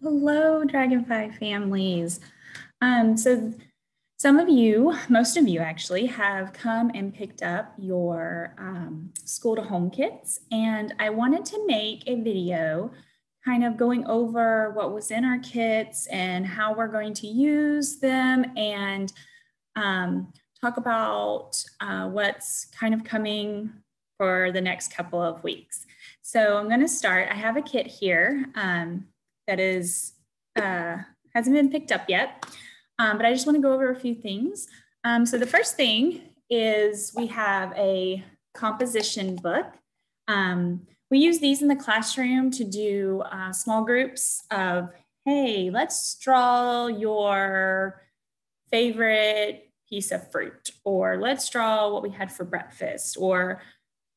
Hello, Dragonfly families. Um, so some of you, most of you actually, have come and picked up your um, school to home kits. And I wanted to make a video kind of going over what was in our kits and how we're going to use them and um, talk about uh, what's kind of coming for the next couple of weeks. So I'm going to start. I have a kit here. Um, that is uh, hasn't been picked up yet. Um, but I just want to go over a few things. Um, so the first thing is we have a composition book. Um, we use these in the classroom to do uh, small groups of, hey, let's draw your favorite piece of fruit, or let's draw what we had for breakfast, or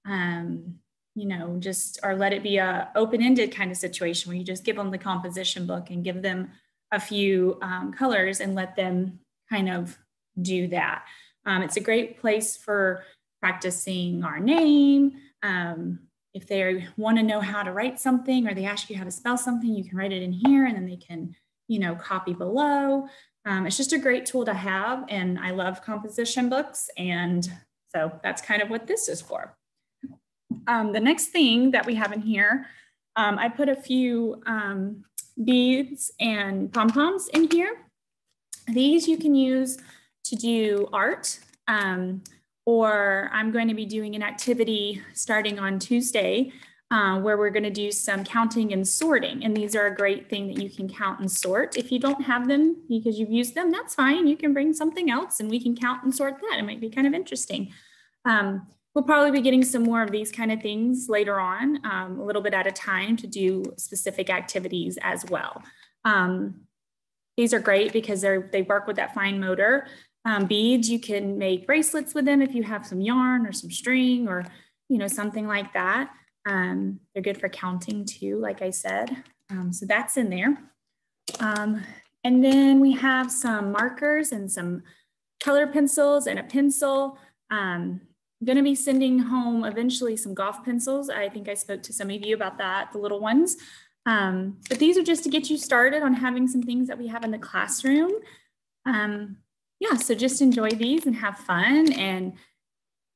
um, you know, just or let it be a open-ended kind of situation where you just give them the composition book and give them a few um, colors and let them kind of do that. Um, it's a great place for practicing our name. Um, if they want to know how to write something or they ask you how to spell something, you can write it in here and then they can, you know, copy below. Um, it's just a great tool to have. And I love composition books. And so that's kind of what this is for. Um, the next thing that we have in here, um, I put a few um, beads and pom-poms in here. These you can use to do art um, or I'm going to be doing an activity starting on Tuesday uh, where we're going to do some counting and sorting. And these are a great thing that you can count and sort. If you don't have them because you've used them, that's fine. You can bring something else and we can count and sort that. It might be kind of interesting. Um, we'll probably be getting some more of these kind of things later on, um, a little bit at a time to do specific activities as well. Um, these are great because they they work with that fine motor. Um, beads, you can make bracelets with them if you have some yarn or some string or, you know, something like that. Um, they're good for counting too, like I said. Um, so that's in there. Um, and then we have some markers and some color pencils and a pencil. Um, going to be sending home eventually some golf pencils. I think I spoke to some of you about that, the little ones. Um, but these are just to get you started on having some things that we have in the classroom. Um, yeah, so just enjoy these and have fun. And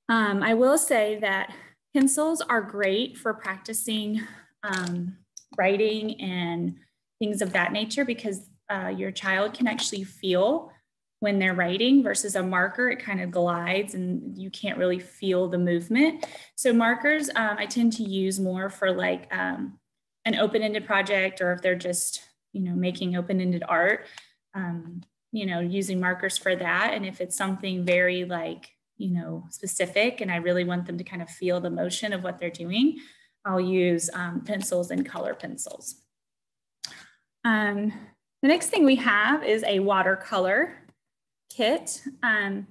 um, I will say that pencils are great for practicing um, writing and things of that nature because uh, your child can actually feel when they're writing versus a marker, it kind of glides and you can't really feel the movement. So markers um, I tend to use more for like um, an open-ended project or if they're just, you know, making open-ended art, um, you know, using markers for that. And if it's something very like, you know, specific and I really want them to kind of feel the motion of what they're doing, I'll use um, pencils and color pencils. Um, the next thing we have is a watercolor kit. Um,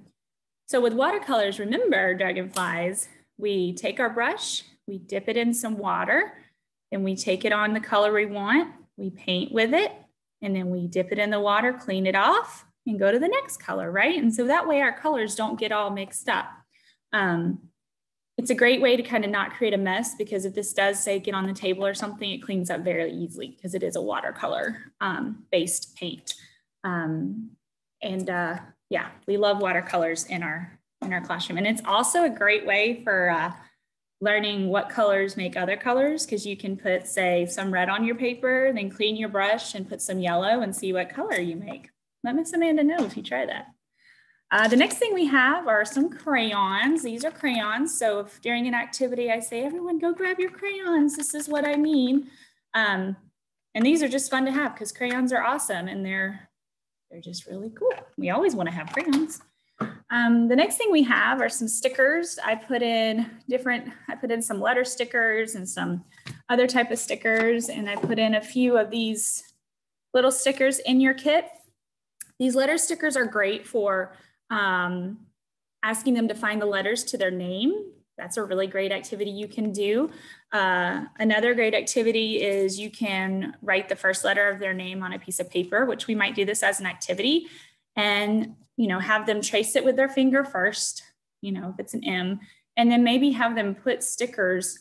so with watercolors, remember dragonflies, we take our brush, we dip it in some water, then we take it on the color we want, we paint with it, and then we dip it in the water, clean it off, and go to the next color, right? And so that way our colors don't get all mixed up. Um, it's a great way to kind of not create a mess because if this does say get on the table or something, it cleans up very easily because it is a watercolor um, based paint. Um, and uh, yeah, we love watercolors in our in our classroom, and it's also a great way for uh, learning what colors make other colors because you can put, say, some red on your paper, then clean your brush and put some yellow and see what color you make. Let Miss Amanda know if you try that. Uh, the next thing we have are some crayons. These are crayons. So if during an activity, I say, everyone go grab your crayons. This is what I mean. Um, and these are just fun to have because crayons are awesome and they're they're just really cool. We always want to have crayons. Um, the next thing we have are some stickers. I put in different, I put in some letter stickers and some other type of stickers. And I put in a few of these little stickers in your kit. These letter stickers are great for um, asking them to find the letters to their name that's a really great activity you can do. Uh, another great activity is you can write the first letter of their name on a piece of paper, which we might do this as an activity, and you know have them trace it with their finger first, you know if it's an M, and then maybe have them put stickers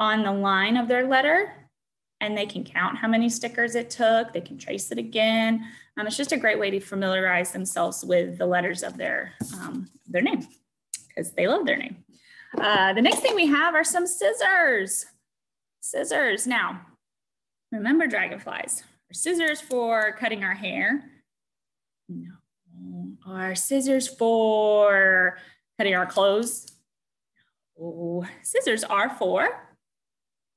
on the line of their letter and they can count how many stickers it took. They can trace it again. Um, it's just a great way to familiarize themselves with the letters of their um, their name because they love their name. Uh, the next thing we have are some scissors. Scissors. Now, remember dragonflies. are scissors for cutting our hair. No. Our scissors for cutting our clothes. No, scissors are for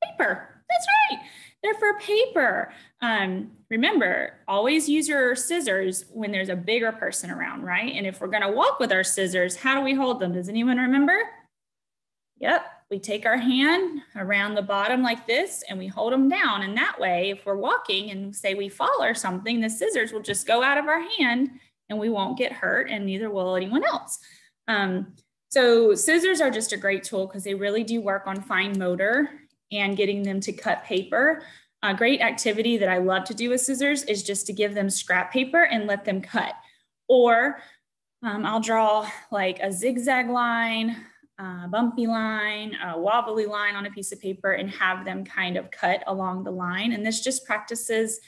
paper. That's right. They're for paper. Um, remember, always use your scissors when there's a bigger person around, right? And if we're going to walk with our scissors, how do we hold them? Does anyone remember? Yep, we take our hand around the bottom like this and we hold them down. And that way, if we're walking and say we fall or something, the scissors will just go out of our hand and we won't get hurt and neither will anyone else. Um, so scissors are just a great tool because they really do work on fine motor and getting them to cut paper. A great activity that I love to do with scissors is just to give them scrap paper and let them cut. Or um, I'll draw like a zigzag line uh, bumpy line, a wobbly line on a piece of paper and have them kind of cut along the line. And this just practices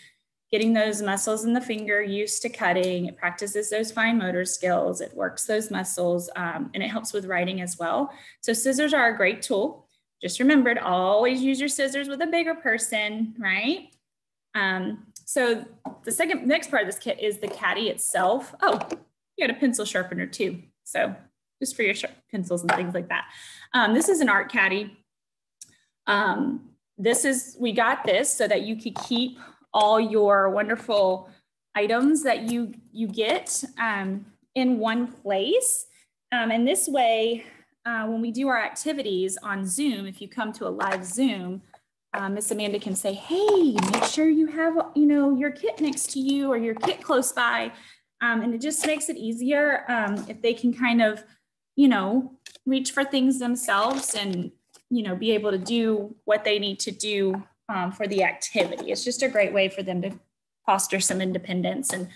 getting those muscles in the finger used to cutting. It practices those fine motor skills. It works those muscles um, and it helps with writing as well. So scissors are a great tool. Just remember to always use your scissors with a bigger person, right? Um, so the second next part of this kit is the caddy itself. Oh, you had a pencil sharpener too. So just for your pencils and things like that. Um, this is an art caddy. Um, this is, we got this so that you could keep all your wonderful items that you, you get um, in one place. Um, and this way, uh, when we do our activities on Zoom, if you come to a live Zoom, uh, Miss Amanda can say, hey, make sure you have, you know, your kit next to you or your kit close by. Um, and it just makes it easier um, if they can kind of you know, reach for things themselves and, you know, be able to do what they need to do um, for the activity. It's just a great way for them to foster some independence. And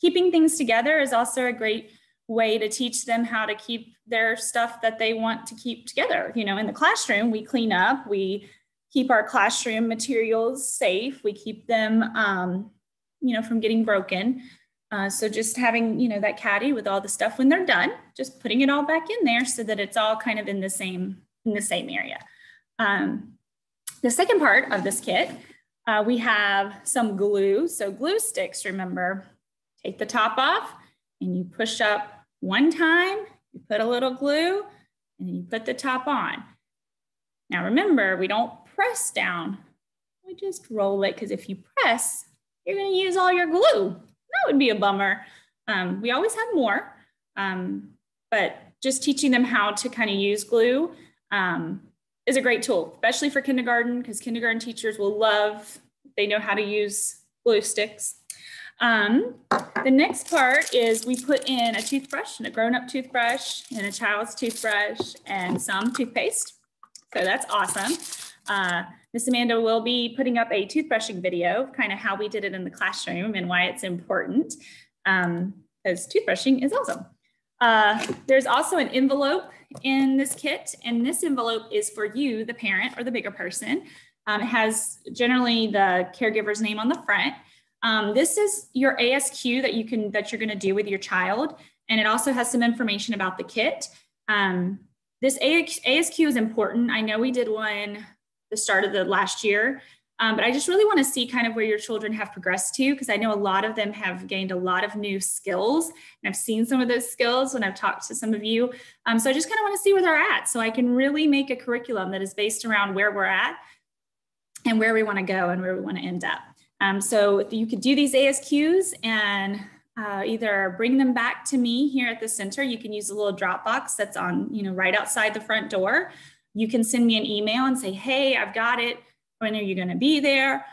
keeping things together is also a great way to teach them how to keep their stuff that they want to keep together. You know, in the classroom, we clean up, we keep our classroom materials safe, we keep them, um, you know, from getting broken. Uh, so just having, you know, that caddy with all the stuff when they're done, just putting it all back in there so that it's all kind of in the same, in the same area. Um, the second part of this kit, uh, we have some glue. So glue sticks, remember, take the top off and you push up one time, you put a little glue and you put the top on. Now remember, we don't press down, we just roll it because if you press, you're gonna use all your glue that would be a bummer. Um, we always have more, um, but just teaching them how to kind of use glue um, is a great tool, especially for kindergarten, because kindergarten teachers will love, they know how to use glue sticks. Um, the next part is we put in a toothbrush and a grown-up toothbrush and a child's toothbrush and some toothpaste. So that's awesome. Uh, Miss Amanda will be putting up a toothbrushing video kind of how we did it in the classroom and why it's important, um, because toothbrushing is awesome. Uh, there's also an envelope in this kit, and this envelope is for you, the parent or the bigger person. Um, it has generally the caregiver's name on the front. Um, this is your ASQ that you can that you're going to do with your child, and it also has some information about the kit. Um, this ASQ is important. I know we did one the start of the last year. Um, but I just really want to see kind of where your children have progressed to because I know a lot of them have gained a lot of new skills. And I've seen some of those skills when I've talked to some of you. Um, so I just kind of want to see where they're at so I can really make a curriculum that is based around where we're at and where we want to go and where we want to end up. Um, so you could do these ASQs and uh, either bring them back to me here at the center. You can use a little drop box that's on, you know, right outside the front door you can send me an email and say, hey, I've got it. When are you going to be there?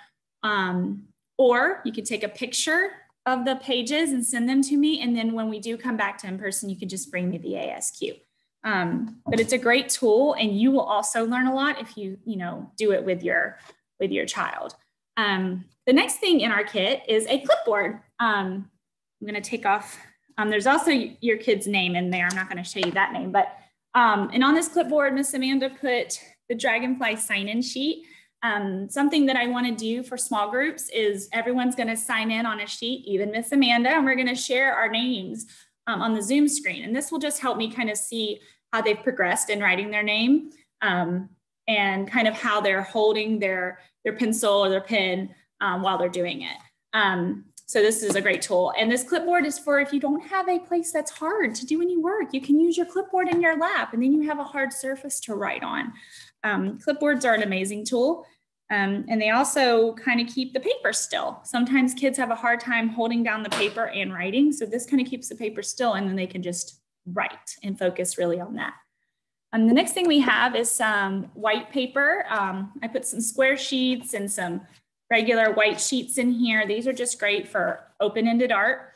Um, or you could take a picture of the pages and send them to me. And then when we do come back to in person, you can just bring me the ASQ. Um, but it's a great tool and you will also learn a lot if you, you know, do it with your, with your child. Um, the next thing in our kit is a clipboard. Um, I'm going to take off. Um, there's also your kid's name in there. I'm not going to show you that name, but um, and on this clipboard, Miss Amanda put the Dragonfly sign-in sheet. Um, something that I wanna do for small groups is everyone's gonna sign in on a sheet, even Miss Amanda, and we're gonna share our names um, on the Zoom screen. And this will just help me kind of see how they've progressed in writing their name um, and kind of how they're holding their, their pencil or their pen um, while they're doing it. Um, so this is a great tool. And this clipboard is for if you don't have a place that's hard to do any work, you can use your clipboard in your lap and then you have a hard surface to write on. Um, clipboards are an amazing tool. Um, and they also kind of keep the paper still. Sometimes kids have a hard time holding down the paper and writing. So this kind of keeps the paper still and then they can just write and focus really on that. Um, the next thing we have is some white paper. Um, I put some square sheets and some regular white sheets in here. These are just great for open-ended art.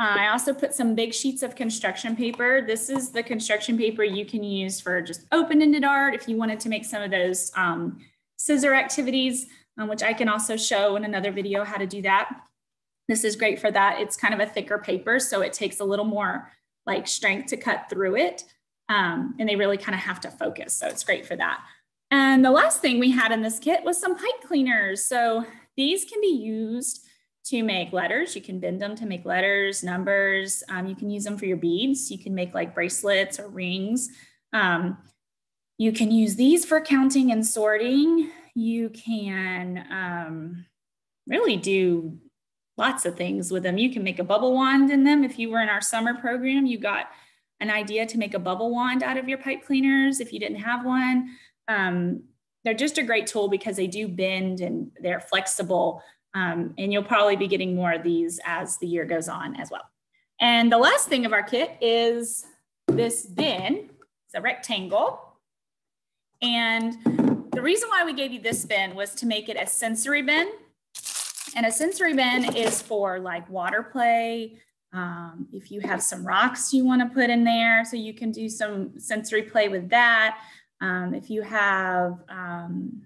Uh, I also put some big sheets of construction paper. This is the construction paper you can use for just open-ended art if you wanted to make some of those um, scissor activities, um, which I can also show in another video how to do that. This is great for that. It's kind of a thicker paper, so it takes a little more like strength to cut through it. Um, and they really kind of have to focus, so it's great for that. And the last thing we had in this kit was some pipe cleaners. So these can be used to make letters. You can bend them to make letters, numbers. Um, you can use them for your beads. You can make like bracelets or rings. Um, you can use these for counting and sorting. You can um, really do lots of things with them. You can make a bubble wand in them. If you were in our summer program, you got an idea to make a bubble wand out of your pipe cleaners if you didn't have one um, they're just a great tool because they do bend and they're flexible. Um, and you'll probably be getting more of these as the year goes on as well. And the last thing of our kit is this bin. It's a rectangle. And the reason why we gave you this bin was to make it a sensory bin. And a sensory bin is for like water play. Um, if you have some rocks you want to put in there, so you can do some sensory play with that. Um, if you have, um,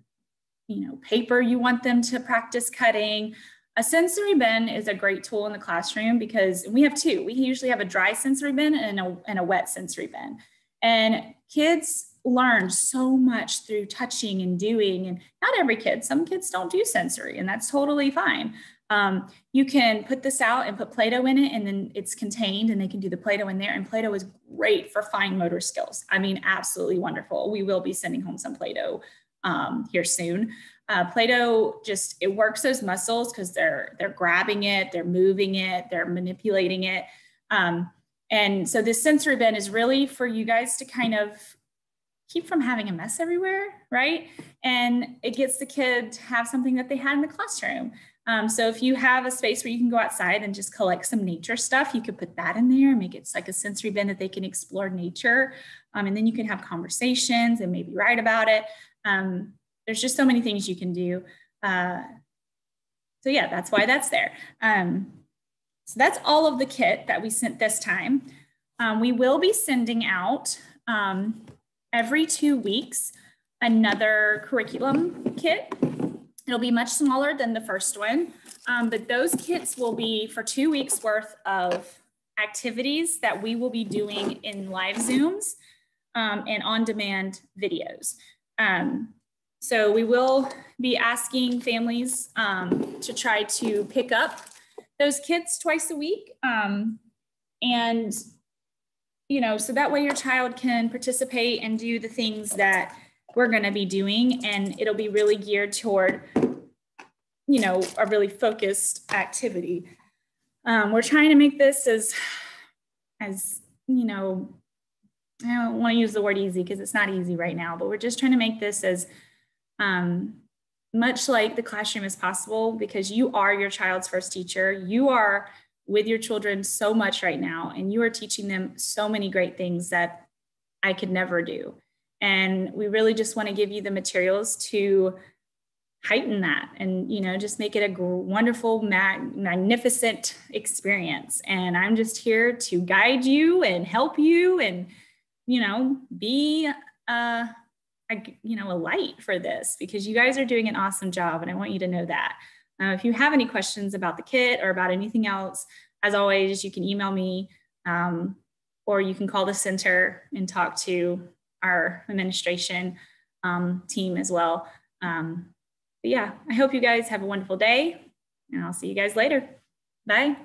you know, paper you want them to practice cutting, a sensory bin is a great tool in the classroom because we have two. We usually have a dry sensory bin and a, and a wet sensory bin. And kids learn so much through touching and doing. And not every kid, some kids don't do sensory, and that's totally fine. Um, you can put this out and put Play-Doh in it, and then it's contained, and they can do the Play-Doh in there. And Play-Doh is great for fine motor skills. I mean, absolutely wonderful. We will be sending home some Play-Doh um, here soon. Uh, Play-Doh just it works those muscles because they're they're grabbing it, they're moving it, they're manipulating it. Um, and so this sensory bin is really for you guys to kind of keep from having a mess everywhere, right? And it gets the kid to have something that they had in the classroom. Um, so if you have a space where you can go outside and just collect some nature stuff, you could put that in there and make it like a sensory bin that they can explore nature. Um, and then you can have conversations and maybe write about it. Um, there's just so many things you can do. Uh, so yeah, that's why that's there. Um, so that's all of the kit that we sent this time. Um, we will be sending out um, every two weeks another curriculum kit It'll be much smaller than the first one, um, but those kits will be for two weeks worth of activities that we will be doing in live Zooms um, and on-demand videos. Um, so we will be asking families um, to try to pick up those kits twice a week. Um, and, you know, so that way your child can participate and do the things that we're going to be doing and it'll be really geared toward you know a really focused activity um, we're trying to make this as as you know i don't want to use the word easy because it's not easy right now but we're just trying to make this as um, much like the classroom as possible because you are your child's first teacher you are with your children so much right now and you are teaching them so many great things that i could never do and we really just want to give you the materials to heighten that and you know just make it a wonderful mag- magnificent experience and i'm just here to guide you and help you and you know be a, uh, a you know a light for this because you guys are doing an awesome job and i want you to know that uh, if you have any questions about the kit or about anything else as always you can email me um, or you can call the center and talk to our administration um, team as well. Um, but yeah, I hope you guys have a wonderful day and I'll see you guys later. Bye.